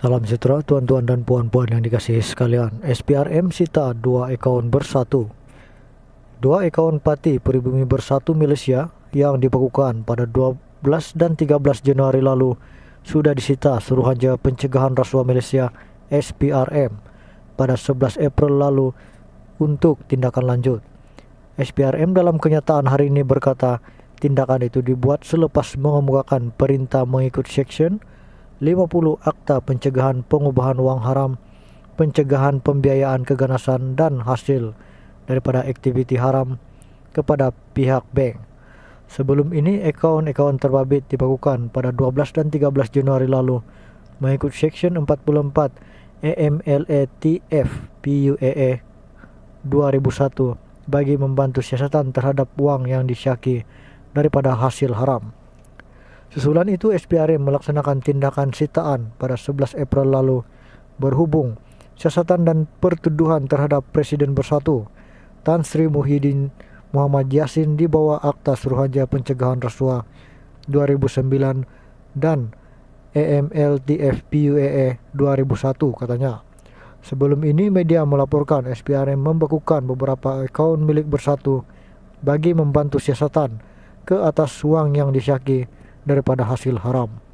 Salam sejahtera tuan-tuan dan puan-puan yang dikasihi sekalian. SPRM sita dua ekon bersatu. Dua ekon pati Peribumi Bersatu Malaysia yang dibekukan pada 12 dan 13 Januari lalu sudah disita Suruhanjaya Pencegahan Rasuah Malaysia SPRM pada 11 April lalu untuk tindakan lanjut. SPRM dalam kenyataan hari ini berkata tindakan itu dibuat selepas mengemukakan perintah mengikut seksyen 50 Akta Pencegahan Pengubahan Uang Haram, Pencegahan Pembiayaan Keganasan dan Hasil daripada Aktiviti Haram kepada pihak bank. Sebelum ini, akaun-akaun terbabit dibakukan pada 12 dan 13 Januari lalu mengikut Section 44 EMLETF PUEE 2001 bagi membantu siasatan terhadap uang yang disyaki daripada hasil haram. Susulan itu SPRM melaksanakan tindakan sitaan pada 11 April lalu berhubung siasatan dan pertuduhan terhadap Presiden Bersatu Tan Sri Muhyiddin Muhammad Yasin di bawah Akta suruhanjaya Pencegahan Rasuah 2009 dan EMLTFPUEE 2001 e e katanya. Sebelum ini media melaporkan SPRM membekukan beberapa akun milik Bersatu bagi membantu siasatan ke atas uang yang disyaki daripada hasil haram.